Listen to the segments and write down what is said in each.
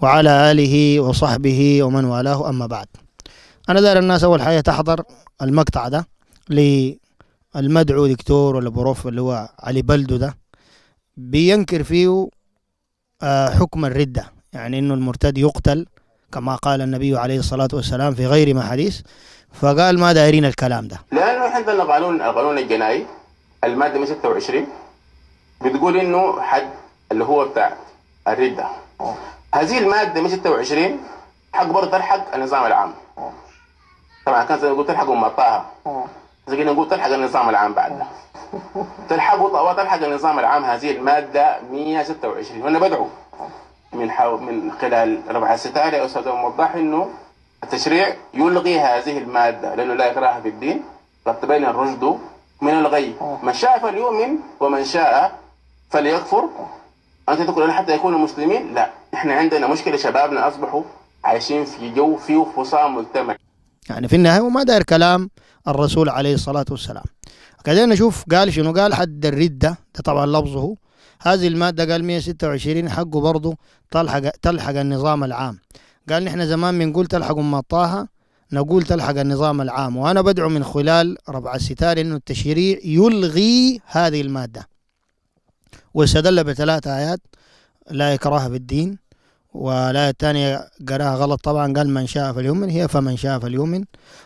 وعلى آله وصحبه ومن والاه أما بعد أنا داير الناس أول حاجة تحضر المقطع ده للمدعو دكتور ولا بروف اللي هو علي بلدو ده بينكر فيه آه، حكم الردة يعني أنه المرتد يقتل كما قال النبي عليه الصلاة والسلام في غير ما حديث فقال ما دايرين الكلام ده لأنه احنا عندنا قانون القانون الجنائي المادة 126 بتقول انه حد اللي هو بتاع الردة هذه المادة 126 حق برضه تلحق النظام العام طبعا كان زي ما قلت تلحق أم طه زي نقول تلحق النظام العام بعد تلحق تلحق النظام العام هذه المادة 126 وأنا بدعو من حو... من خلال ربع ستاري يا استاذ موضح إنه التشريع يلغي هذه المادة لأنه لا يقراها في الدين قد تبين الرشد من الغي من شاء فليؤمن ومن شاء فليكفر أنت تقول أنا حتى يكونوا مسلمين لا إحنا عندنا مشكلة شبابنا أصبحوا عايشين في جو فيه خصام مجتمع يعني في النهاية وما داير كلام الرسول عليه الصلاة والسلام كذلك نشوف قال شنو قال حد الردة ده طبعا لفظه هذه المادة قال 126 حقه برضه تلحق تلحق النظام العام قال نحن زمان بنقول تلحق أم طه نقول تلحق النظام العام وأنا بدعو من خلال ربع الستار أنه التشريع يلغي هذه المادة واستدل بثلاث آيات لا إكراه في الدين ولا الثانية قراها غلط طبعا قال من شاء فليؤمن هي فمن شاء فليؤمن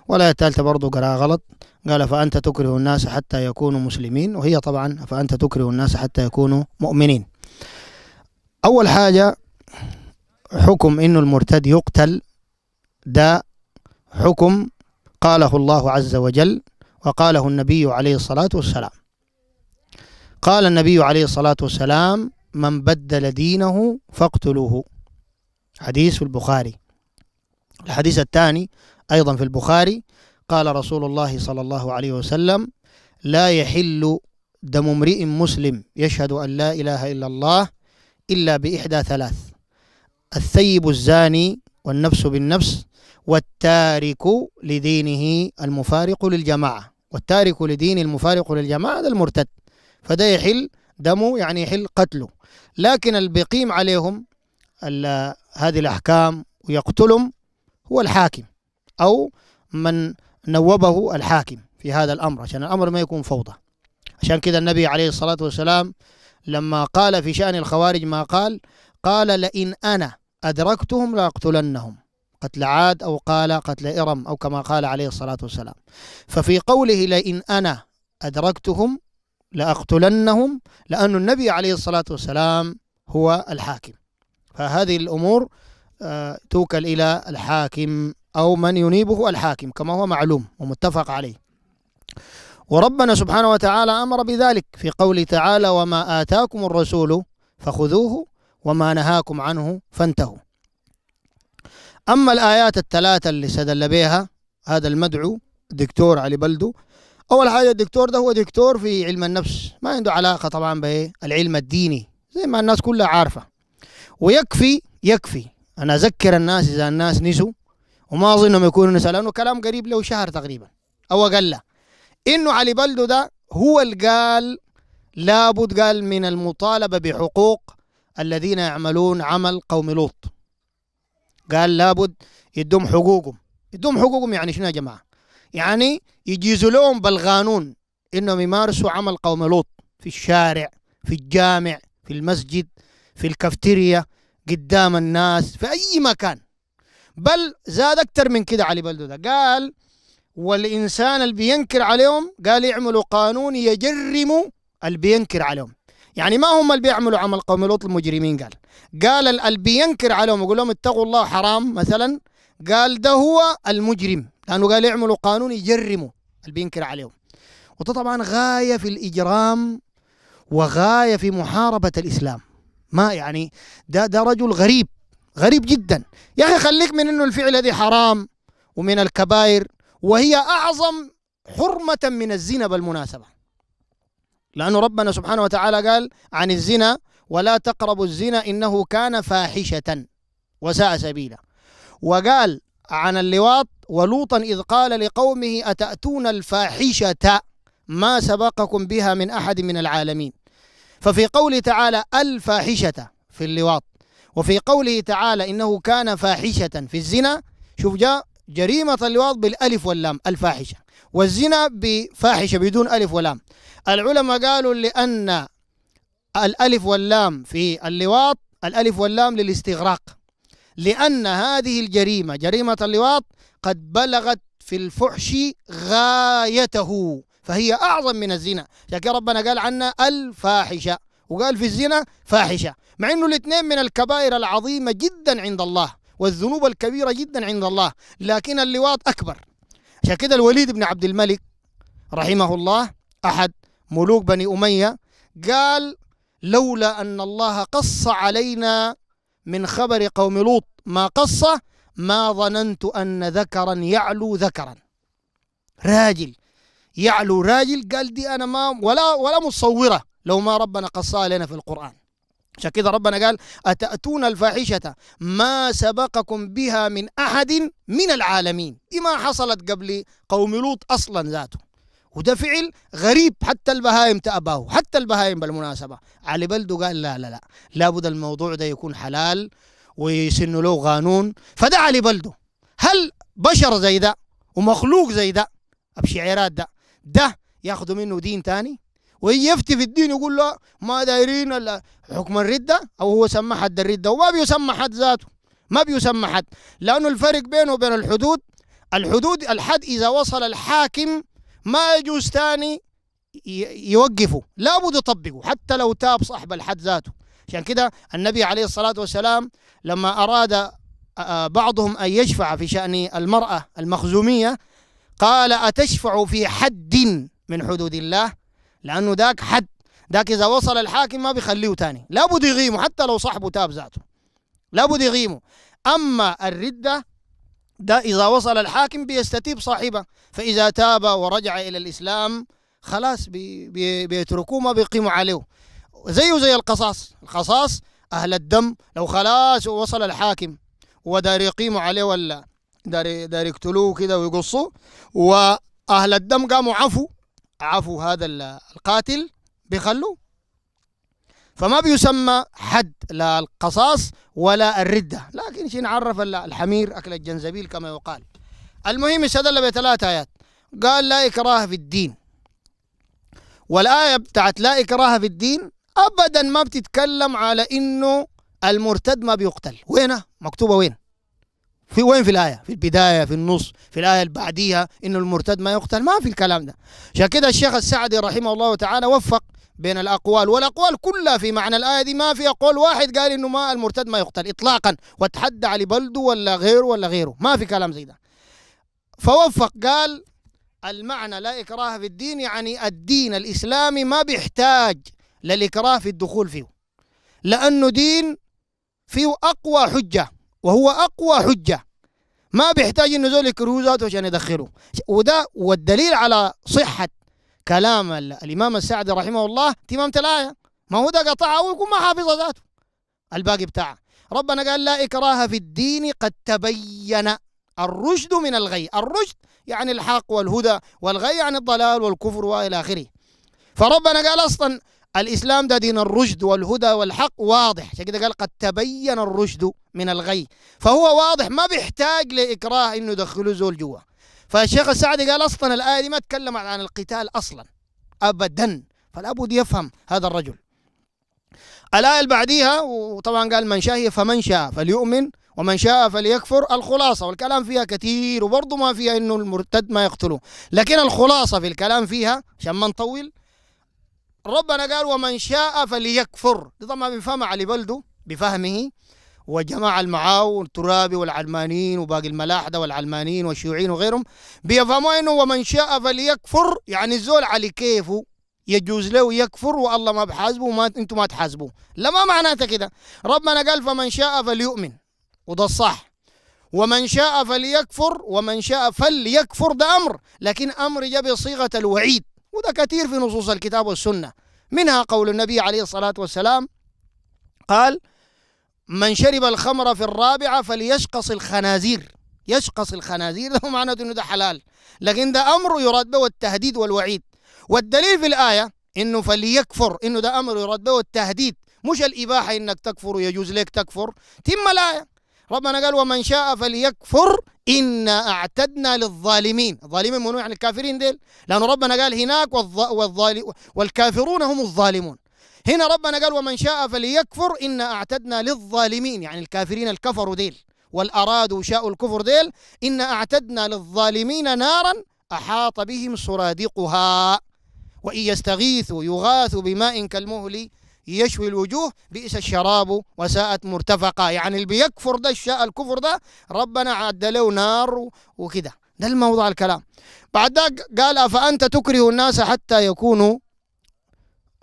ولا الثالثة برضو قراها غلط قال فأنت تكره الناس حتى يكونوا مسلمين وهي طبعا فأنت تكره الناس حتى يكونوا مؤمنين أول حاجة حكم إنه المرتد يقتل ده حكم قاله الله عز وجل وقاله النبي عليه الصلاة والسلام قال النبي عليه الصلاة والسلام من بدل دينه فاقتلوه حديث في البخاري الحديث الثاني أيضا في البخاري قال رسول الله صلى الله عليه وسلم لا يحل دم امرئ مسلم يشهد أن لا إله إلا الله إلا بإحدى ثلاث الثيب الزاني والنفس بالنفس والتارك لدينه المفارق للجماعة والتارك لدين المفارق للجماعة هذا المرتد فده يحل دمه يعني يحل قتله لكن اللي بيقيم عليهم هذه الأحكام ويقتلهم هو الحاكم أو من نوبه الحاكم في هذا الأمر عشان الأمر ما يكون فوضى عشان كده النبي عليه الصلاة والسلام لما قال في شأن الخوارج ما قال قال لئن أنا أدركتهم لأقتلنهم قتل عاد أو قال قتل إرم أو كما قال عليه الصلاة والسلام ففي قوله لئن أنا أدركتهم لأقتلنهم لأن النبي عليه الصلاة والسلام هو الحاكم فهذه الأمور آه، توكل إلى الحاكم أو من ينيبه الحاكم كما هو معلوم ومتفق عليه وربنا سبحانه وتعالى أمر بذلك في قوله تعالى وما آتاكم الرسول فخذوه وما نهاكم عنه فانتهوا أما الآيات الثلاثة اللي سدل بها هذا المدعو دكتور علي بلدو اول حاجه الدكتور ده هو دكتور في علم النفس ما عنده علاقه طبعا بالعلم الديني زي ما الناس كلها عارفه ويكفي يكفي انا اذكر الناس اذا الناس نسوا وما اظنهم يكونوا نسوا لانه كلام قريب له شهر تقريبا او اقل انه علي بلدو ده هو اللي قال لابد قال من المطالبه بحقوق الذين يعملون عمل قوم لوط قال لابد يدوم حقوقهم يدوم حقوقهم يعني شنو يا جماعه يعني يجيز لهم بالقانون انهم يمارسوا عمل قوم لوط في الشارع في الجامع في المسجد في الكافتيريا قدام الناس في اي مكان بل زاد اكثر من كده علي بلدو ده قال والانسان اللي بينكر عليهم قال يعملوا قانون يجرموا اللي بينكر عليهم يعني ما هم اللي بيعملوا عمل قوم لوط المجرمين قال قال اللي بينكر عليهم يقول لهم اتقوا الله حرام مثلا قال ده هو المجرم لأنه قال يعملوا قانون يجرموا اللي بينكر عليهم وده طبعا غاية في الإجرام وغاية في محاربة الإسلام ما يعني ده ده رجل غريب غريب جدا يا أخي خليك من إنه الفعل هذه حرام ومن الكبائر وهي أعظم حرمة من الزنا بالمناسبة لانه ربنا سبحانه وتعالى قال عن الزنا ولا تقربوا الزنا إنه كان فاحشة وساء سبيلا وقال عن اللواط ولوطا إذ قال لقومه أتأتون الفاحشة ما سبقكم بها من أحد من العالمين ففي قوله تعالى الفاحشة في اللواط وفي قوله تعالى إنه كان فاحشة في الزنا شوف جاء جريمة اللواط بالألف واللام الفاحشة والزنا بفاحشة بدون ألف ولام العلماء قالوا لأن الألف واللام في اللواط الألف واللام للاستغراق لأن هذه الجريمة جريمة اللواط قد بلغت في الفحش غايته فهي أعظم من الزنا لكن ربنا قال عنا الفاحشة وقال في الزنا فاحشة مع أنه الاثنين من الكبائر العظيمة جدا عند الله والذنوب الكبيرة جدا عند الله لكن اللواط أكبر عشان كده الوليد بن عبد الملك رحمه الله أحد ملوك بني أمية قال لولا أن الله قص علينا من خبر قوم لوط ما قصه ما ظننت أن ذكرا يعلو ذكرا راجل يعلو راجل قال دي أنا ما ولا ولا متصورة لو ما ربنا قصها لنا في القرآن عشان كده ربنا قال أتأتون الفاحشة ما سبقكم بها من أحد من العالمين إما حصلت قبل قوم لوط أصلا ذاته وده فعل غريب حتى البهايم تأباه حتى البهايم بالمناسبة علي بلدو قال لا لا لا لابد الموضوع ده يكون حلال ويسن له قانون فده علي بلدو هل بشر زي ده ومخلوق زي ده بشعيرات ده ده ياخذوا منه دين تاني ويفتي في الدين يقول له ما دايرين حكم الردة أو هو سمى حد الردة وما بيسمى حد ذاته ما بيسمى حد لأنه الفرق بينه وبين الحدود الحدود الحد إذا وصل الحاكم ما يجوز ثاني يوقفوا لابد يطبقوا حتى لو تاب صاحب الحد ذاته عشان كده النبي عليه الصلاة والسلام لما أراد بعضهم أن يشفع في شأن المرأة المخزومية قال أتشفع في حد من حدود الله لأنه ذاك حد ذاك إذا وصل الحاكم ما بيخليه تاني لابد يغيمه حتى لو صاحبه تاب ذاته لابد يغيمه أما الردة ده إذا وصل الحاكم بيستتيب صاحبه فإذا تاب ورجع إلى الإسلام خلاص بي بي بيتركوه ما بيقيموا عليه زيه زي القصاص القصاص أهل الدم لو خلاص وصل الحاكم ودار يقيموا عليه ولا دار دار يقتلوه كده ويقصوه وأهل الدم قاموا عفوا عفوا هذا القاتل بيخلوه فما بيسمى حد لا القصاص ولا الردة لكن شين عرف الحمير أكل الجنزبيل كما يقال المهم استدل بثلاث آيات قال لا إكراه في الدين والآية بتاعت لا إكراه في الدين أبدا ما بتتكلم على إنه المرتد ما بيقتل وينه مكتوبة وين في وين في الآية في البداية في النص في الآية اللي بعديها إنه المرتد ما يقتل ما في الكلام ده عشان كده الشيخ السعدي رحمه الله تعالى وفق بين الاقوال والاقوال كلها في معنى الايه دي ما في قول واحد قال انه ما المرتد ما يقتل اطلاقا وتحدى علي بلده ولا غيره ولا غيره ما في كلام زي ده فوفق قال المعنى لا إكراه في الدين يعني الدين الإسلامي ما بيحتاج للإكراه في الدخول فيه لأنه دين فيه أقوى حجة وهو أقوى حجة ما بيحتاج إنه زول يكرهه عشان يدخله وده والدليل على صحة كلام الإمام السعدي رحمه الله تمامة الآية ما هو ده قطعها ويكون ما حافظ ذاته الباقي بتاعه ربنا قال لا إكراه في الدين قد تبين الرشد من الغي الرشد يعني الحق والهدى والغي يعني الضلال والكفر وإلى آخره فربنا قال أصلا الإسلام ده دين الرشد والهدى والحق واضح عشان كده قال قد تبين الرشد من الغي فهو واضح ما بيحتاج لإكراه إنه يدخلوا زول جوا فالشيخ السعدي قال اصلا الايه دي ما تكلمت عن القتال اصلا ابدا فلا بد يفهم هذا الرجل الايه اللي بعديها وطبعا قال من شاء فمن شاء فليؤمن ومن شاء فليكفر الخلاصه والكلام فيها كثير وبرضه ما فيها انه المرتد ما يقتله لكن الخلاصه في الكلام فيها عشان ما نطول ربنا قال ومن شاء فليكفر دي طبعا بيفهمها على بلده بفهمه وجماعة المعاون الترابي والعلمانيين وباقي الملاحدة والعلمانيين والشيوعيين وغيرهم بيفهموا انه ومن شاء فليكفر يعني الزول على كيفه يجوز له يكفر والله ما بحاسبه وما انتم ما تحاسبوه لا ما معناته كده ربنا قال فمن شاء فليؤمن وده الصح ومن شاء فليكفر ومن شاء فليكفر ده امر لكن امر جاء بصيغه الوعيد وده كثير في نصوص الكتاب والسنه منها قول النبي عليه الصلاه والسلام قال من شرب الخمر في الرابعة فليشقص الخنازير يشقص الخنازير ده معناته انه ده حلال لكن ده امر يراد به التهديد والوعيد والدليل في الايه انه فليكفر انه ده امر يراد به التهديد مش الاباحه انك تكفر ويجوز لك تكفر تم الايه ربنا قال ومن شاء فليكفر إنا أعتدنا للظالمين الظالمين منوع يعني الكافرين ديل لأن ربنا قال هناك والظ... والظالم والكافرون هم الظالمون هنا ربنا قال ومن شاء فليكفر إنا أعتدنا للظالمين يعني الكافرين الكفروا ديل والأرادوا شاءوا الكفر ديل إنا أعتدنا للظالمين نارا أحاط بهم سرادقها وإن يستغيثوا يغاثوا بماء كالمهل يشوي الوجوه بئس الشراب وساءت مرتفقة يعني اللي بيكفر ده الشاء الكفر ده ربنا عد له نار وكده ده الموضوع الكلام بعد ذاك قال أفأنت تكره الناس حتى يكونوا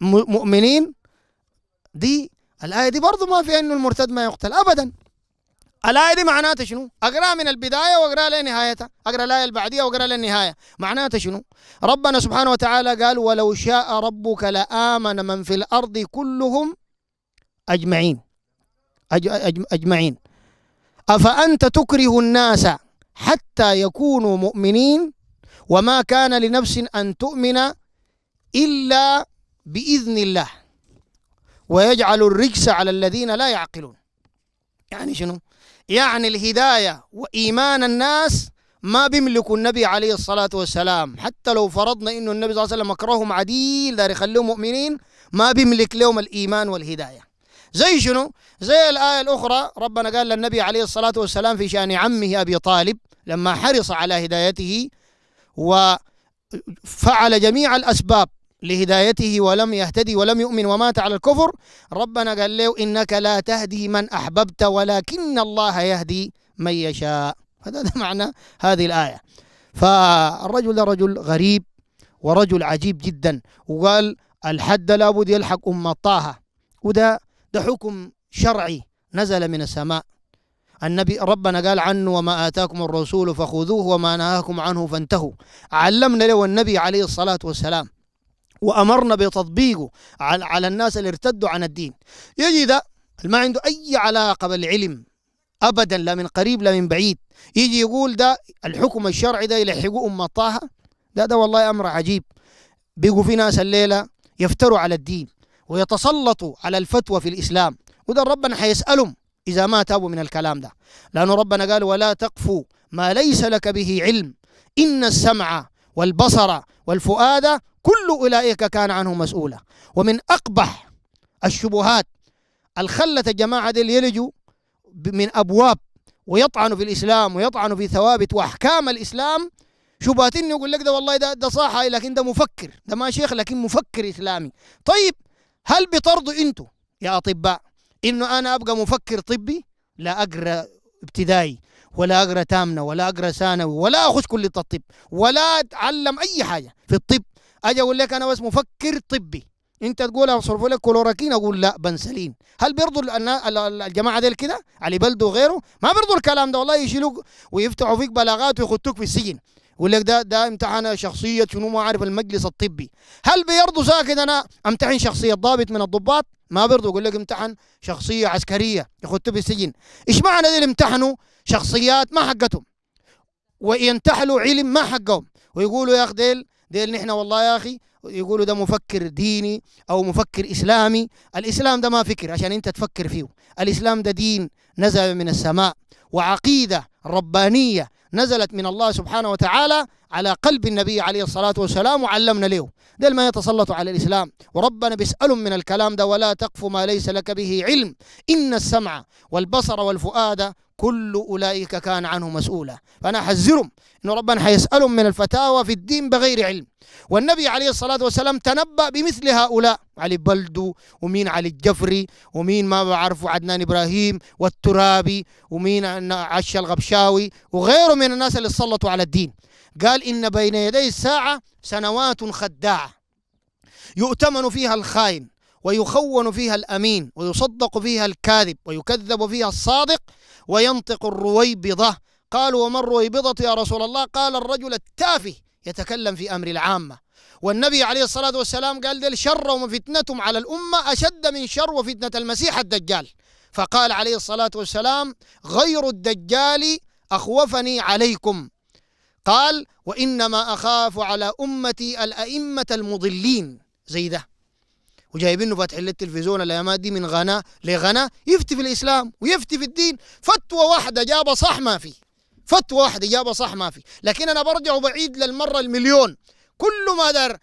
مؤمنين دي الآية دي برضو ما فيها إنه المرتد ما يقتل أبدا الآية دي معناتها شنو؟ أقرأ من البداية وأقرأ لنهايتها أقرأ الآية البعدية وأقرأ للنهاية معناتها شنو؟ ربنا سبحانه وتعالى قال ولو شاء ربك لآمن من في الأرض كلهم أجمعين أج... أج... أجمعين أفأنت تكره الناس حتى يكونوا مؤمنين وما كان لنفس أن تؤمن إلا بإذن الله ويجعل الرجس على الذين لا يعقلون يعني شنو؟ يعني الهداية وإيمان الناس ما بيملكوا النبي عليه الصلاة والسلام حتى لو فرضنا أنه النبي صلى الله عليه وسلم أكرههم عديل دار يخليهم مؤمنين ما بيملك لهم الإيمان والهداية زي شنو؟ زي الآية الأخرى ربنا قال للنبي عليه الصلاة والسلام في شأن عمه أبي طالب لما حرص على هدايته وفعل جميع الأسباب لهدايته ولم يهتدي ولم يؤمن ومات على الكفر ربنا قال له إنك لا تهدي من أحببت ولكن الله يهدي من يشاء هذا معنى هذه الآية فالرجل ده رجل غريب ورجل عجيب جدا وقال الحد لابد يلحق أم طه وده ده حكم شرعي نزل من السماء النبي ربنا قال عنه وما آتاكم الرسول فخذوه وما نهاكم عنه فانتهوا علمنا له النبي عليه الصلاة والسلام وأمرنا بتطبيقه على الناس اللي ارتدوا عن الدين يجي ده ما عنده أي علاقة بالعلم أبدا لا من قريب لا من بعيد يجي يقول ده الحكم الشرعي ده يلحقوا أم طه ده ده والله أمر عجيب بيقوا في ناس الليلة يفتروا على الدين ويتسلطوا على الفتوى في الإسلام وده ربنا حيسألهم إذا ما تابوا من الكلام ده لأنه ربنا قال ولا تقفوا ما ليس لك به علم إن السمع والبصر والفؤاد كل أولئك كان عنه مسؤولا ومن أقبح الشبهات الخلة الجماعة دي يلجوا من أبواب ويطعنوا في الإسلام ويطعنوا في ثوابت وأحكام الإسلام شبهات انه يقول لك ده والله ده ده صاحي لكن ده مفكر ده ما شيخ لكن مفكر اسلامي طيب هل بترضوا انتوا يا اطباء انه انا ابقى مفكر طبي لا اقرا ابتدائي ولا اقرا تامنه ولا اقرا ثانوي ولا اخش كليه الطب ولا اتعلم اي حاجه في الطب اجي اقول لك انا بس مفكر طبي انت تقول اصرف لك كلوراكين اقول لا بنسلين هل بيرضوا الجماعه ديل كده علي بلده وغيره ما بيرضوا الكلام ده والله يشيلوك ويفتحوا فيك بلاغات ويخطوك في السجن يقول لك ده ده امتحان شخصيه شنو ما عارف المجلس الطبي هل بيرضوا ساكت انا امتحن شخصيه ضابط من الضباط ما بيرضوا يقول لك امتحن شخصيه عسكريه يخطوك في السجن ايش معنى دي امتحنوا شخصيات ما حقتهم وينتحلوا علم ما حقهم ويقولوا يا اخ ديل ديل نحن والله يا اخي يقولوا ده مفكر ديني او مفكر اسلامي الاسلام ده ما فكر عشان انت تفكر فيه الاسلام ده دين نزل من السماء وعقيده ربانيه نزلت من الله سبحانه وتعالى على قلب النبي عليه الصلاة والسلام وعلمنا له دل ما يتسلط على الإسلام وربنا بيسألهم من الكلام ده ولا تقف ما ليس لك به علم إن السمع والبصر والفؤاد كل أولئك كان عنه مسؤولا فأنا أحذرهم أن ربنا حيسألهم من الفتاوى في الدين بغير علم والنبي عليه الصلاة والسلام تنبأ بمثل هؤلاء علي بلدو ومين علي الجفري ومين ما بعرفه عدنان إبراهيم والترابي ومين عشا الغبشاوي وغيره من الناس اللي سلطوا على الدين قال إن بين يدي الساعة سنوات خداعة يؤتمن فيها الخائن ويخون فيها الأمين ويصدق فيها الكاذب ويكذب فيها الصادق وينطق الرويبضة قالوا وما الرويبضة يا رسول الله قال الرجل التافه يتكلم في أمر العامة والنبي عليه الصلاة والسلام قال ذل شر وفتنتهم على الأمة أشد من شر وفتنة المسيح الدجال فقال عليه الصلاة والسلام غير الدجال أخوفني عليكم قال وإنما أخاف على أمتي الأئمة المضلين زي ده وجايبينه فاتحين للتلفزيون الايامات دي من غنا لغنا يفتي في الاسلام ويفتي في الدين فتوى واحده جابها صح ما في فتوى واحده جابها صح ما في لكن انا برجع بعيد للمره المليون كل ما دار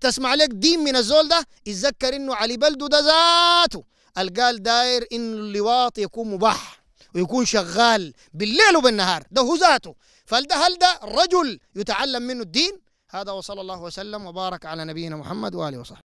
تسمع لك دين من الزول ده اتذكر انه علي بلده ده ذاته قال داير انه اللواط يكون مباح ويكون شغال بالليل وبالنهار ده هو ذاته فهل هل ده رجل يتعلم منه الدين هذا وصلى الله وسلم وبارك على نبينا محمد وآله وصحبه